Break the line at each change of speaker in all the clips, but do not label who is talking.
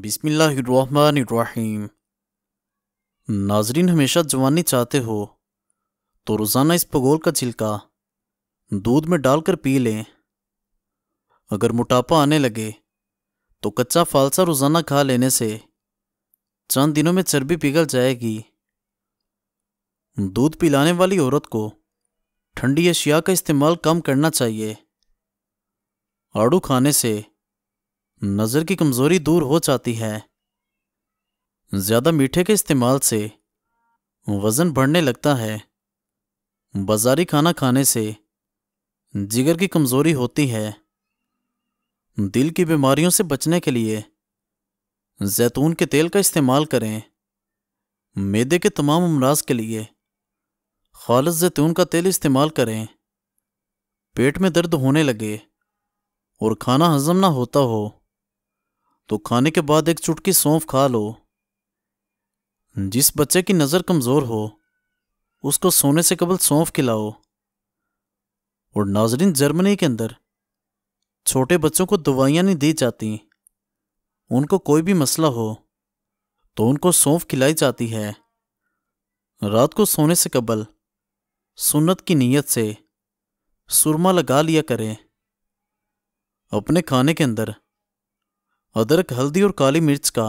बिसमीम नाजरीन हमेशा जवानी चाहते हो तो रोज़ाना इस पगोल का छिलका दूध में डालकर पी लें अगर मोटापा आने लगे तो कच्चा फालसा रोज़ाना खा लेने से चंद दिनों में चर्बी पिघल जाएगी दूध पिलाने वाली औरत को ठंडी अशिया का इस्तेमाल कम करना चाहिए आड़ू खाने से नज़र की कमज़ोरी दूर हो जाती है ज़्यादा मीठे के इस्तेमाल से वज़न बढ़ने लगता है बाजारी खाना खाने से जिगर की कमज़ोरी होती है दिल की बीमारियों से बचने के लिए जैतून के तेल का इस्तेमाल करें मैदे के तमाम अमराज के लिए खालस जैतून का तेल इस्तेमाल करें पेट में दर्द होने लगे और खाना हजम ना होता हो तो खाने के बाद एक चुटकी सौंफ खा लो जिस बच्चे की नज़र कमज़ोर हो उसको सोने से कबल सौंफ खिलाओ और नाजरीन जर्मनी के अंदर छोटे बच्चों को दवाइयां नहीं दी जाती उनको कोई भी मसला हो तो उनको सौंफ खिलाई जाती है रात को सोने से कबल सुन्नत की नीयत से सुरमा लगा लिया करें अपने खाने के अंदर अदरक हल्दी और काली मिर्च का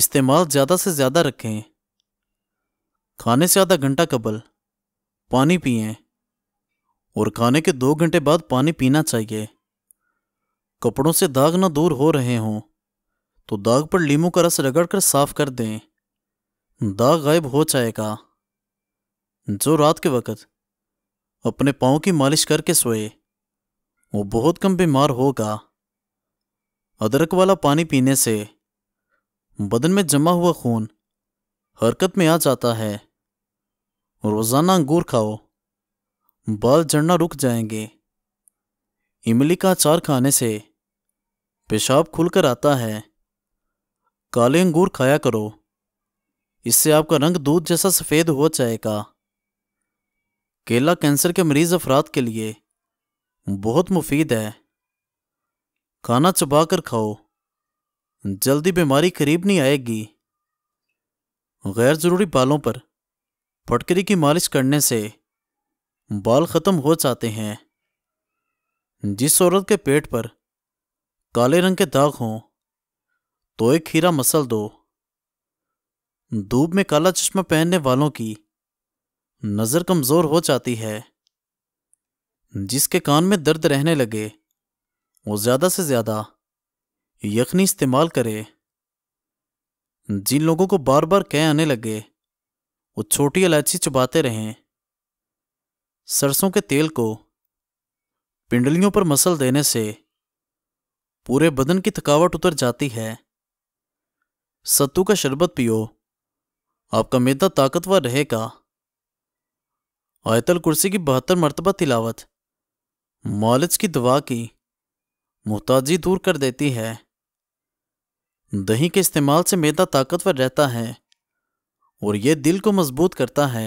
इस्तेमाल ज़्यादा से ज़्यादा रखें खाने से आधा घंटा कबल पानी पिए और खाने के दो घंटे बाद पानी पीना चाहिए कपड़ों से दाग ना दूर हो रहे हों तो दाग पर लीमू का रस रगड़कर साफ कर दें दाग गायब हो जाएगा जो रात के वक़्त अपने पाँव की मालिश करके सोए वो बहुत कम बीमार होगा अदरक वाला पानी पीने से बदन में जमा हुआ खून हरकत में आ जाता है रोज़ाना अंगूर खाओ बाल झड़ना रुक जाएंगे इमली का अचार खाने से पेशाब खुलकर आता है काले अंगूर खाया करो इससे आपका रंग दूध जैसा सफ़ेद हो जाएगा केला कैंसर के मरीज़ अफराद के लिए बहुत मुफीद है खाना चबा कर खाओ जल्दी बीमारी करीब नहीं आएगी गैर ज़रूरी बालों पर फटकरी की मालिश करने से बाल ख़त्म हो जाते हैं जिस औरत के पेट पर काले रंग के दाग हों तो एक खीरा मसल दो धूप में काला चश्मा पहनने वालों की नज़र कमज़ोर हो जाती है जिसके कान में दर्द रहने लगे वो ज़्यादा से ज़्यादा यखनी इस्तेमाल करे जिन लोगों को बार बार कह आने लगे वो छोटी इलायची चुबाते रहें सरसों के तेल को पिंडलियों पर मसल देने से पूरे बदन की थकावट उतर जाती है सत्तू का शरबत पियो आपका मेदा ताकतवर रहेगा आयतल कुर्सी की बहत्तर मरतबा तिलावत मालिज की दवा की मोहताजी दूर कर देती है दही के इस्तेमाल से मैदा ताकतवर रहता है और यह दिल को मजबूत करता है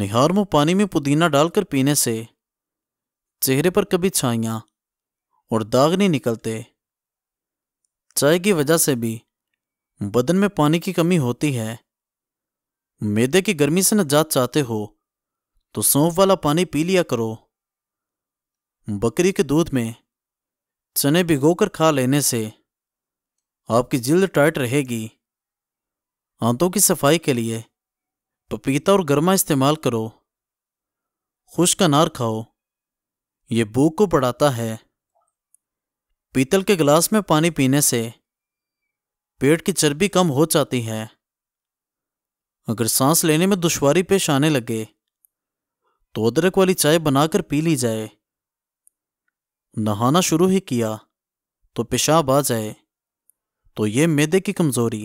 निहार मुंह पानी में पुदीना डालकर पीने से चेहरे पर कभी छाइया और दाग नहीं निकलते चाय की वजह से भी बदन में पानी की कमी होती है मैदे की गर्मी से नजात चाहते हो तो सौंफ वाला पानी पी लिया करो बकरी के दूध में चने भिगोकर खा लेने से आपकी जिल्द टाइट रहेगी आंतों की सफाई के लिए पपीता और गर्मा इस्तेमाल करो खुश्क अनार खाओ ये भूख को बढ़ाता है पीतल के गिलास में पानी पीने से पेट की चर्बी कम हो जाती है अगर सांस लेने में दुश्वारी पेश आने लगे तो अदरक वाली चाय बनाकर पी ली जाए नहाना शुरू ही किया तो पेशाब आ जाए तो ये मैदे की कमज़ोरी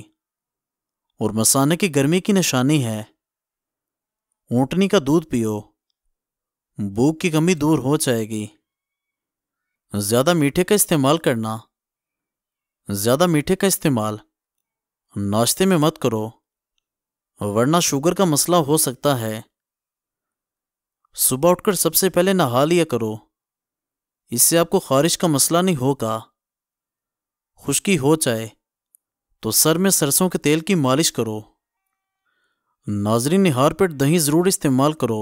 और मसाने की गर्मी की निशानी है ऊटनी का दूध पियो भूख की कमी दूर हो जाएगी ज़्यादा मीठे का इस्तेमाल करना ज़्यादा मीठे का इस्तेमाल नाश्ते में मत करो वरना शुगर का मसला हो सकता है सुबह उठकर सबसे पहले नहा लिया करो इससे आपको खारिश का मसला नहीं होगा खुश्की हो जाए तो सर में सरसों के तेल की मालिश करो नाजरीन निहार पेट दही ज़रूर इस्तेमाल करो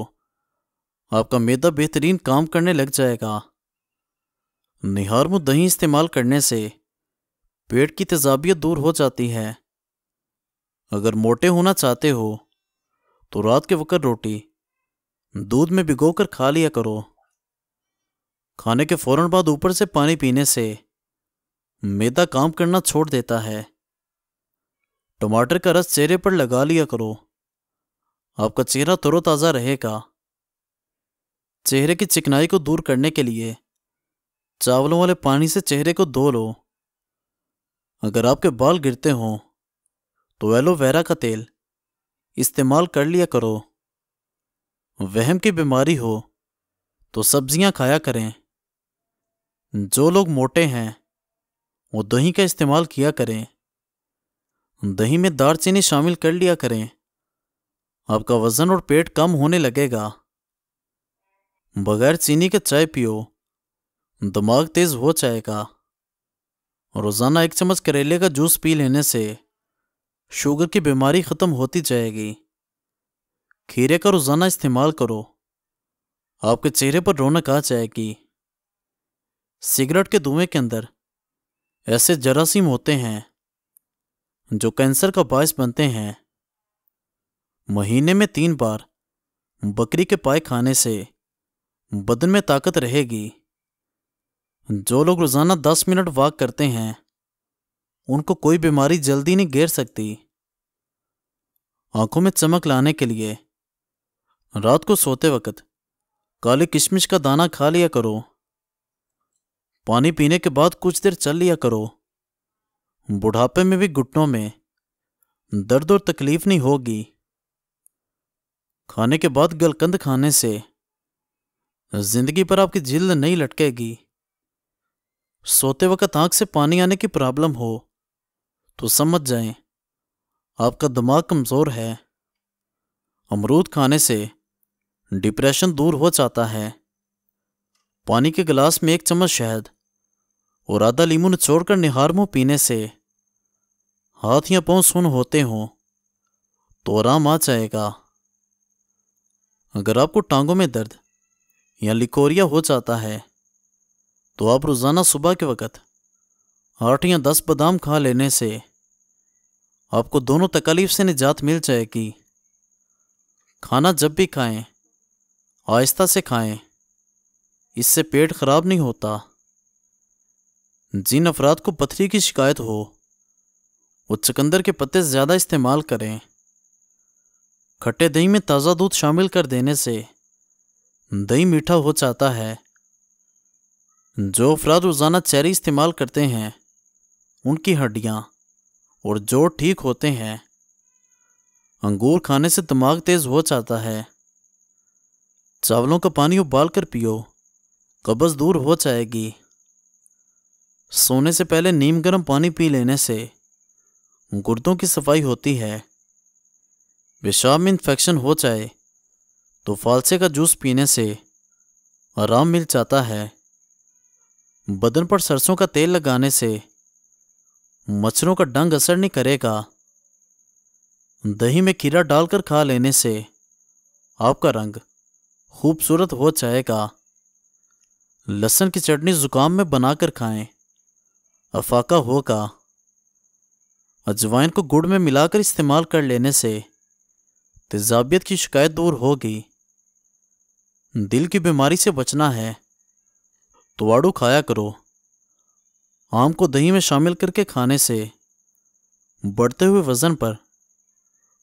आपका मैदा बेहतरीन काम करने लग जाएगा निहार मु दही इस्तेमाल करने से पेट की तेजाबियत दूर हो जाती है अगर मोटे होना चाहते हो तो रात के वक्त रोटी दूध में भिगोकर खा लिया करो खाने के फौरन बाद ऊपर से पानी पीने से मैदा काम करना छोड़ देता है टमाटर का रस चेहरे पर लगा लिया करो आपका चेहरा तरोताज़ा रहेगा चेहरे की चिकनाई को दूर करने के लिए चावलों वाले पानी से चेहरे को धो लो अगर आपके बाल गिरते हों तो एलोवेरा का तेल इस्तेमाल कर लिया करो वहम की बीमारी हो तो सब्जियां खाया करें जो लोग मोटे हैं वो दही का इस्तेमाल किया करें दही में दारचीनी शामिल कर लिया करें आपका वजन और पेट कम होने लगेगा बगैर चीनी के चाय पियो दिमाग तेज हो जाएगा रोजाना एक चम्मच करेले का जूस पी लेने से शुगर की बीमारी खत्म होती जाएगी खीरे का रोजाना इस्तेमाल करो आपके चेहरे पर रौनक आ जाएगी सिगरेट के धुएं के अंदर ऐसे जरासीम होते हैं जो कैंसर का बायस बनते हैं महीने में तीन बार बकरी के पाए खाने से बदन में ताकत रहेगी जो लोग रोज़ाना दस मिनट वॉक करते हैं उनको कोई बीमारी जल्दी नहीं घेर सकती आंखों में चमक लाने के लिए रात को सोते वक्त काली किशमिश का दाना खा लिया करो पानी पीने के बाद कुछ देर चल लिया करो बुढ़ापे में भी घुटनों में दर्द और तकलीफ नहीं होगी खाने के बाद गलकंद खाने से जिंदगी पर आपकी जिल्द नहीं लटकेगी सोते वक्त आंख से पानी आने की प्रॉब्लम हो तो समझ जाएं आपका दिमाग कमज़ोर है अमरूद खाने से डिप्रेशन दूर हो जाता है पानी के गिलास में एक चम्मच शहद और आधा लीमू निचोड़कर निहार मुँह पीने से हाथ या पाँव सुन होते हों तो आराम आ जाएगा अगर आपको टांगों में दर्द या लिकोरिया हो जाता है तो आप रोज़ाना सुबह के वक़्त आठ या दस बादाम खा लेने से आपको दोनों तकलीफ से निजात मिल जाएगी खाना जब भी खाएं आहिस्ता से खाएं इससे पेट खराब नहीं होता जिन अफराद को पथरी की शिकायत हो वो चकंदर के पत्ते ज़्यादा इस्तेमाल करें खट्टे दही में ताज़ा दूध शामिल कर देने से दही मीठा हो जाता है जो अफराद रोज़ाना चेरी इस्तेमाल करते हैं उनकी हड्डियां और जोड़ ठीक होते हैं अंगूर खाने से दिमाग तेज़ हो जाता है चावलों का पानी उबाल कर पियो कब्ज़ दूर हो जाएगी सोने से पहले नीम गर्म पानी पी लेने से गुर्दों की सफाई होती है पेशाब में इन्फेक्शन हो जाए तो फालसे का जूस पीने से आराम मिल जाता है बदन पर सरसों का तेल लगाने से मच्छरों का डंग असर नहीं करेगा दही में खीरा डालकर खा लेने से आपका रंग खूबसूरत हो जाएगा लहसन की चटनी ज़ुकाम में बनाकर खाएं अफाका होगा अजवाइन को गुड़ में मिलाकर इस्तेमाल कर लेने से तेजाबियत की शिकायत दूर होगी दिल की बीमारी से बचना है तो आड़ू खाया करो आम को दही में शामिल करके खाने से बढ़ते हुए वज़न पर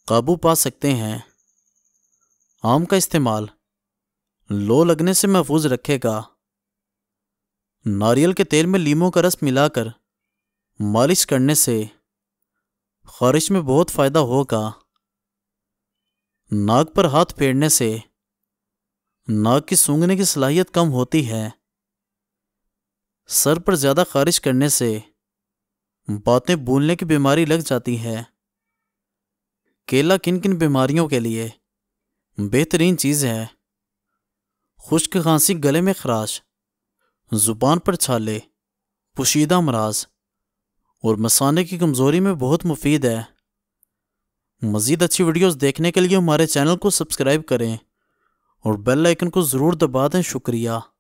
काबू पा सकते हैं आम का इस्तेमाल लो लगने से महफूज रखेगा नारियल के तेल में लीमों का रस मिलाकर मालिश करने से खारिश में बहुत फ़ायदा होगा नाक पर हाथ फेरने से नाक की सूंघने की सलाहियत कम होती है सर पर ज़्यादा खारिश करने से बातें भूलने की बीमारी लग जाती है केला किन किन बीमारियों के लिए बेहतरीन चीज़ है खुश्क खांसी गले में खराश ज़ुबान पर छाले पोशीदा मराज और मसाने की कमज़ोरी में बहुत मुफीद है मज़ीद अच्छी वीडियोज़ देखने के लिए हमारे चैनल को सब्सक्राइब करें और बेल आइकन को ज़रूर दबा दें शुक्रिया